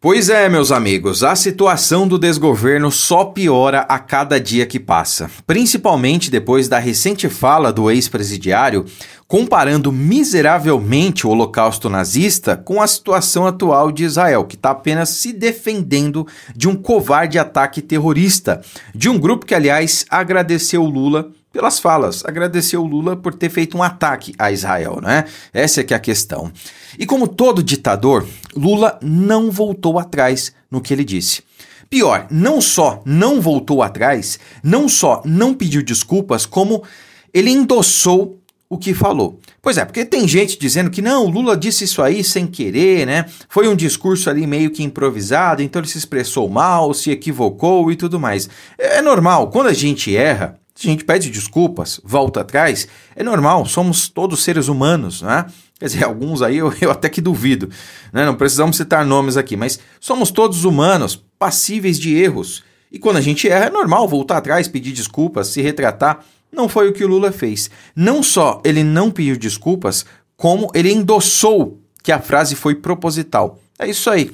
Pois é, meus amigos, a situação do desgoverno só piora a cada dia que passa, principalmente depois da recente fala do ex-presidiário comparando miseravelmente o holocausto nazista com a situação atual de Israel, que está apenas se defendendo de um covarde ataque terrorista, de um grupo que, aliás, agradeceu Lula pelas falas, agradeceu Lula por ter feito um ataque a Israel, né? Essa é que é a questão. E como todo ditador, Lula não voltou atrás no que ele disse. Pior, não só não voltou atrás, não só não pediu desculpas, como ele endossou o que falou. Pois é, porque tem gente dizendo que não, Lula disse isso aí sem querer, né? Foi um discurso ali meio que improvisado, então ele se expressou mal, se equivocou e tudo mais. É, é normal, quando a gente erra, a gente pede desculpas, volta atrás, é normal, somos todos seres humanos, né? Quer dizer, alguns aí eu, eu até que duvido, né? não precisamos citar nomes aqui, mas somos todos humanos, passíveis de erros. E quando a gente erra, é normal voltar atrás, pedir desculpas, se retratar. Não foi o que o Lula fez. Não só ele não pediu desculpas, como ele endossou que a frase foi proposital. É isso aí.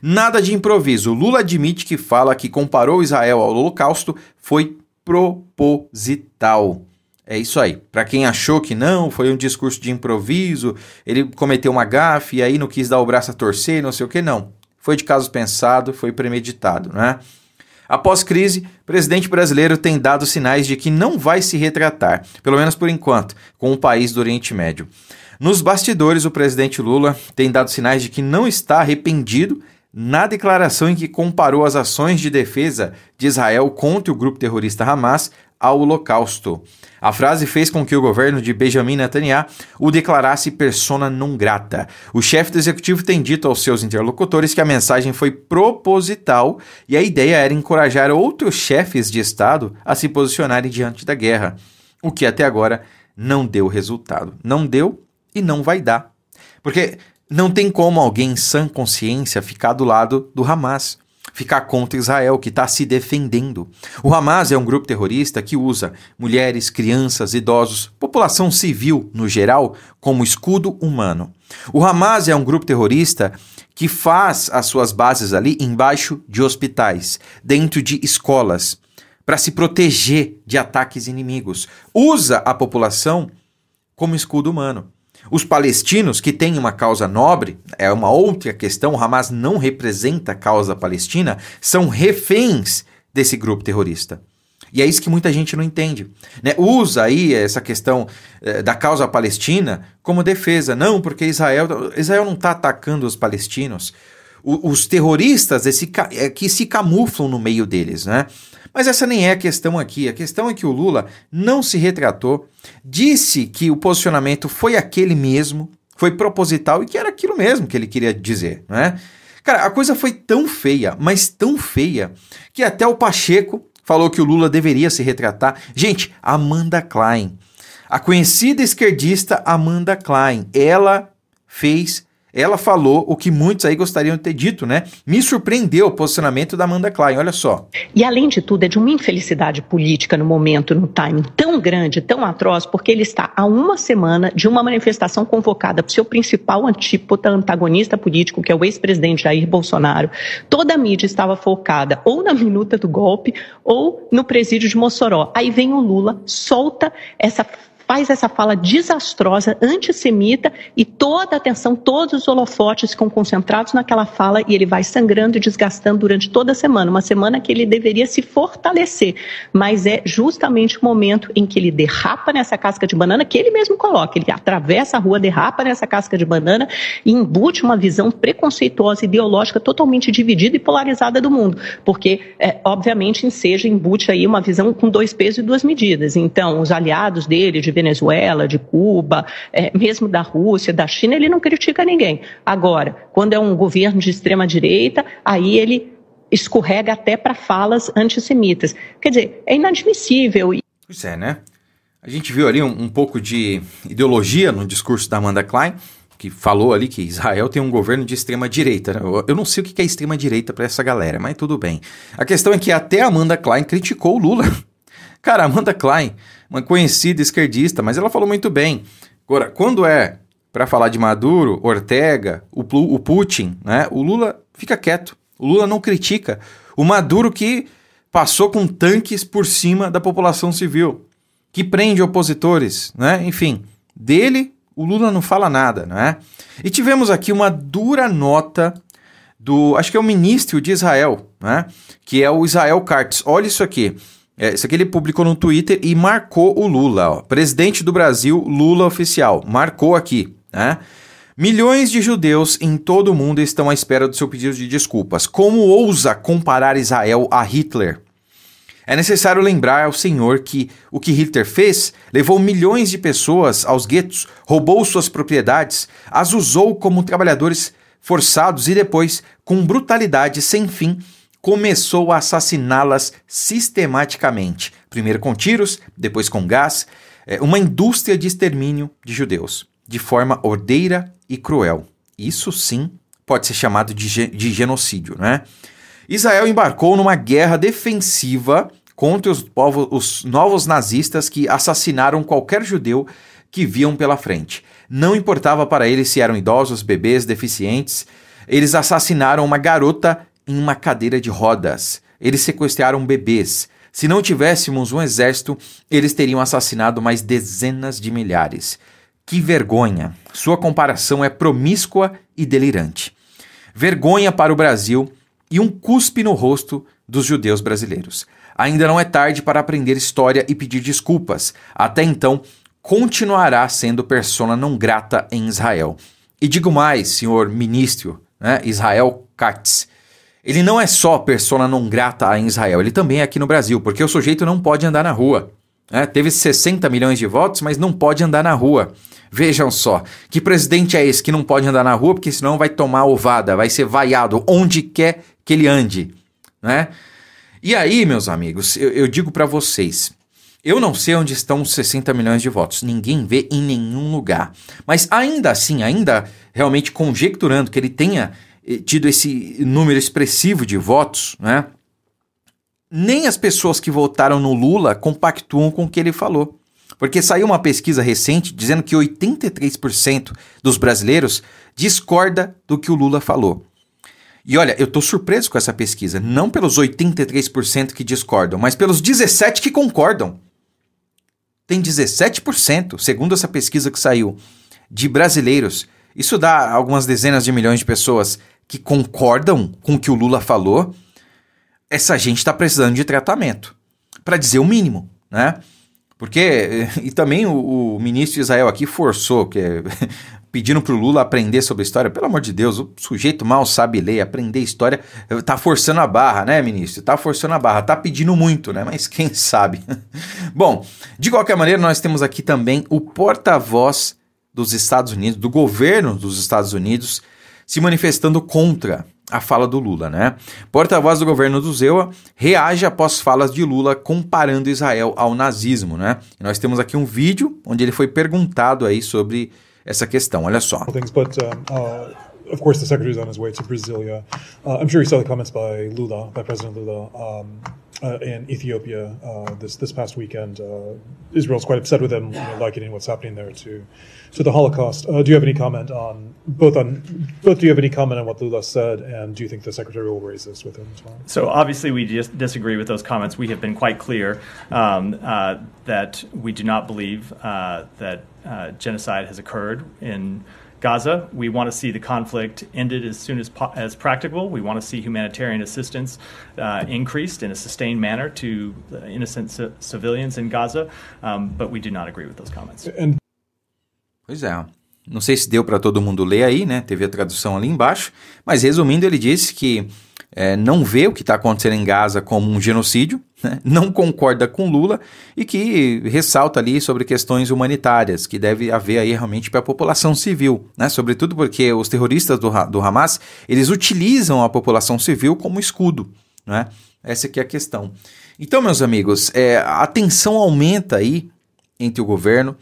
Nada de improviso. Lula admite que fala que comparou Israel ao Holocausto foi proposital. É isso aí. Para quem achou que não, foi um discurso de improviso, ele cometeu uma gafe e aí não quis dar o braço a torcer, não sei o que, não. Foi de caso pensado, foi premeditado, né? Após crise, o presidente brasileiro tem dado sinais de que não vai se retratar, pelo menos por enquanto, com o país do Oriente Médio. Nos bastidores, o presidente Lula tem dado sinais de que não está arrependido na declaração em que comparou as ações de defesa de Israel contra o grupo terrorista Hamas ao Holocausto. A frase fez com que o governo de Benjamin Netanyahu o declarasse persona non grata. O chefe do executivo tem dito aos seus interlocutores que a mensagem foi proposital e a ideia era encorajar outros chefes de Estado a se posicionarem diante da guerra, o que até agora não deu resultado. Não deu e não vai dar. Porque não tem como alguém sã consciência ficar do lado do Hamas, ficar contra Israel, que está se defendendo. O Hamas é um grupo terrorista que usa mulheres, crianças, idosos, população civil no geral, como escudo humano. O Hamas é um grupo terrorista que faz as suas bases ali embaixo de hospitais, dentro de escolas, para se proteger de ataques inimigos. Usa a população como escudo humano. Os palestinos, que têm uma causa nobre, é uma outra questão, o Hamas não representa a causa palestina, são reféns desse grupo terrorista. E é isso que muita gente não entende. Né? Usa aí essa questão eh, da causa palestina como defesa. Não, porque Israel, Israel não está atacando os palestinos. O, os terroristas esse, é, que se camuflam no meio deles. Né? Mas essa nem é a questão aqui. A questão é que o Lula não se retratou, disse que o posicionamento foi aquele mesmo, foi proposital e que era aquilo mesmo que ele queria dizer, né? Cara, a coisa foi tão feia, mas tão feia, que até o Pacheco falou que o Lula deveria se retratar. Gente, Amanda Klein, a conhecida esquerdista Amanda Klein, ela fez ela falou o que muitos aí gostariam de ter dito, né? Me surpreendeu o posicionamento da Amanda Klein, olha só. E além de tudo, é de uma infelicidade política no momento, no timing tão grande, tão atroz, porque ele está há uma semana de uma manifestação convocada para o seu principal antípota, antagonista político, que é o ex-presidente Jair Bolsonaro. Toda a mídia estava focada ou na minuta do golpe ou no presídio de Mossoró. Aí vem o Lula, solta essa faz essa fala desastrosa, antissemita, e toda a atenção, todos os holofotes ficam concentrados naquela fala e ele vai sangrando e desgastando durante toda a semana. Uma semana que ele deveria se fortalecer, mas é justamente o momento em que ele derrapa nessa casca de banana, que ele mesmo coloca. Ele atravessa a rua, derrapa nessa casca de banana e embute uma visão preconceituosa, ideológica, totalmente dividida e polarizada do mundo. Porque, é, obviamente, enseja, embute aí uma visão com dois pesos e duas medidas. Então, os aliados dele, de Venezuela, de Cuba, é, mesmo da Rússia, da China, ele não critica ninguém. Agora, quando é um governo de extrema-direita, aí ele escorrega até para falas antissemitas. Quer dizer, é inadmissível. Pois é, né? A gente viu ali um, um pouco de ideologia no discurso da Amanda Klein, que falou ali que Israel tem um governo de extrema direita. Eu não sei o que é extrema direita para essa galera, mas tudo bem. A questão é que até Amanda Klein criticou o Lula Cara, Amanda Klein, uma conhecida esquerdista, mas ela falou muito bem. Agora, quando é para falar de Maduro, Ortega, o, o Putin, né? O Lula fica quieto. O Lula não critica. O Maduro que passou com tanques por cima da população civil, que prende opositores, né? Enfim, dele o Lula não fala nada, né? E tivemos aqui uma dura nota do, acho que é o ministro de Israel, né? Que é o Israel Kartz. Olha isso aqui. É, isso aqui ele publicou no Twitter e marcou o Lula. Ó. Presidente do Brasil, Lula oficial. Marcou aqui, né? Milhões de judeus em todo o mundo estão à espera do seu pedido de desculpas. Como ousa comparar Israel a Hitler? É necessário lembrar ao senhor que o que Hitler fez levou milhões de pessoas aos guetos, roubou suas propriedades, as usou como trabalhadores forçados e depois, com brutalidade sem fim, começou a assassiná-las sistematicamente, primeiro com tiros, depois com gás, é, uma indústria de extermínio de judeus, de forma ordeira e cruel. Isso sim pode ser chamado de, ge de genocídio, né? Israel embarcou numa guerra defensiva contra os, povos, os novos nazistas que assassinaram qualquer judeu que viam pela frente. Não importava para eles se eram idosos, bebês, deficientes, eles assassinaram uma garota em uma cadeira de rodas. Eles sequestraram bebês. Se não tivéssemos um exército, eles teriam assassinado mais dezenas de milhares. Que vergonha! Sua comparação é promíscua e delirante. Vergonha para o Brasil e um cuspe no rosto dos judeus brasileiros. Ainda não é tarde para aprender história e pedir desculpas. Até então, continuará sendo persona não grata em Israel. E digo mais, senhor ministro, né, Israel Katz, ele não é só persona não grata em Israel, ele também é aqui no Brasil, porque o sujeito não pode andar na rua. Né? Teve 60 milhões de votos, mas não pode andar na rua. Vejam só, que presidente é esse que não pode andar na rua, porque senão vai tomar ovada, vai ser vaiado onde quer que ele ande, né? E aí, meus amigos, eu, eu digo para vocês, eu não sei onde estão os 60 milhões de votos, ninguém vê em nenhum lugar. Mas ainda assim, ainda realmente conjecturando que ele tenha tido esse número expressivo de votos, né? Nem as pessoas que votaram no Lula compactuam com o que ele falou. Porque saiu uma pesquisa recente dizendo que 83% dos brasileiros discorda do que o Lula falou. E olha, eu estou surpreso com essa pesquisa, não pelos 83% que discordam, mas pelos 17 que concordam. Tem 17%, segundo essa pesquisa que saiu, de brasileiros. Isso dá algumas dezenas de milhões de pessoas que concordam com o que o Lula falou, essa gente está precisando de tratamento, para dizer o mínimo, né? Porque, eh, e também o, o ministro Israel aqui forçou, que é, pedindo para o Lula aprender sobre história. Pelo amor de Deus, o sujeito mal sabe ler, aprender história, tá forçando a barra, né, ministro? Tá forçando a barra, tá pedindo muito, né? Mas quem sabe? Bom, de qualquer maneira, nós temos aqui também o porta-voz dos Estados Unidos, do governo dos Estados Unidos, se manifestando contra a fala do Lula, né? Porta-voz do governo do Zewa reage após falas de Lula comparando Israel ao nazismo, né? E nós temos aqui um vídeo onde ele foi perguntado aí sobre essa questão. Olha só. Uh, of course, the secretary is on his way to Brasilia. Uh, I'm sure saw the comments by Lula, by President Lula, um, uh, in Ethiopia uh, this this past weekend. Uh, Israel's quite upset with them, you know, likening what's happening there to to the Holocaust. Uh, do you have any comment on both on both? Do you have any comment on what Lula said, and do you think the secretary will raise this with him tomorrow? So obviously, we just disagree with those comments. We have been quite clear um, uh, that we do not believe uh, that genocide has occurred in. Gaza. We want to see the conflict ended as soon as, as practical. We want to see humanitarian assistance uh, increased in a sustained manner to innocent c- civilians in Gaza, um, but we do not agree with those comments. Pois é. Não sei se deu para todo mundo ler aí, né? Teve a tradução ali embaixo, mas resumindo, ele disse que é, não vê o que está acontecendo em Gaza como um genocídio, né, não concorda com Lula e que ressalta ali sobre questões humanitárias que deve haver aí realmente para a população civil, né, sobretudo porque os terroristas do, do Hamas eles utilizam a população civil como escudo, né? Essa que é a questão. Então, meus amigos, é, a tensão aumenta aí entre o governo.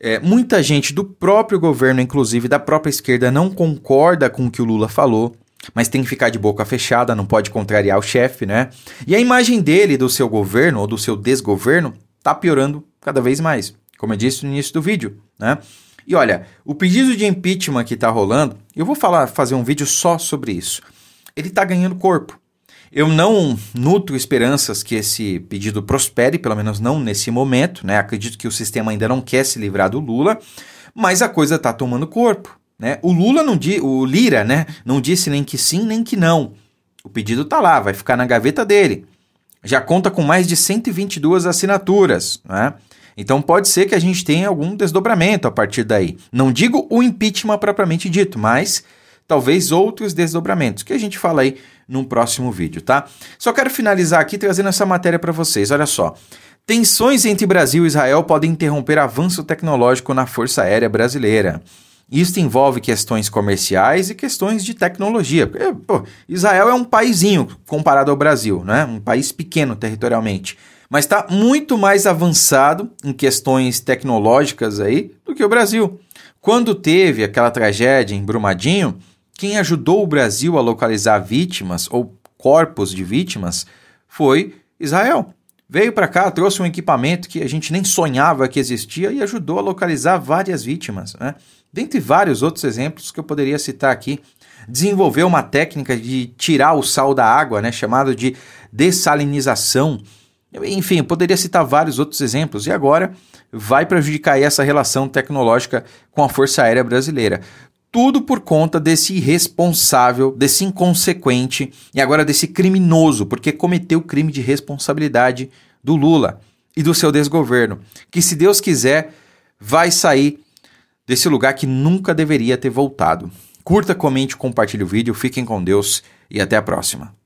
É, muita gente do próprio governo, inclusive da própria esquerda, não concorda com o que o Lula falou mas tem que ficar de boca fechada, não pode contrariar o chefe, né? E a imagem dele, do seu governo ou do seu desgoverno, tá piorando cada vez mais, como eu disse no início do vídeo, né? E olha, o pedido de impeachment que tá rolando, eu vou falar, fazer um vídeo só sobre isso. Ele tá ganhando corpo. Eu não nutro esperanças que esse pedido prospere, pelo menos não nesse momento, né? Acredito que o sistema ainda não quer se livrar do Lula, mas a coisa tá tomando corpo. Né? O Lula não di, o Lira, né, não disse nem que sim nem que não. O pedido tá lá, vai ficar na gaveta dele. Já conta com mais de 122 assinaturas, né? Então pode ser que a gente tenha algum desdobramento a partir daí. Não digo o impeachment propriamente dito, mas talvez outros desdobramentos que a gente fala aí num próximo vídeo, tá? Só quero finalizar aqui trazendo essa matéria para vocês. Olha só. Tensões entre Brasil e Israel podem interromper avanço tecnológico na Força Aérea Brasileira. Isso envolve questões comerciais e questões de tecnologia. Porque, pô, Israel é um paísinho comparado ao Brasil, né? um país pequeno territorialmente, mas está muito mais avançado em questões tecnológicas aí do que o Brasil. Quando teve aquela tragédia em Brumadinho, quem ajudou o Brasil a localizar vítimas ou corpos de vítimas foi Israel. Veio para cá, trouxe um equipamento que a gente nem sonhava que existia e ajudou a localizar várias vítimas. Né? Dentre vários outros exemplos que eu poderia citar aqui, desenvolveu uma técnica de tirar o sal da água, né, chamado de dessalinização. Enfim, eu poderia citar vários outros exemplos. E agora vai prejudicar essa relação tecnológica com a Força Aérea Brasileira. Tudo por conta desse irresponsável, desse inconsequente e agora desse criminoso, porque cometeu o crime de responsabilidade do Lula e do seu desgoverno, que se Deus quiser vai sair desse lugar que nunca deveria ter voltado. Curta, comente, compartilhe o vídeo, fiquem com Deus e até a próxima.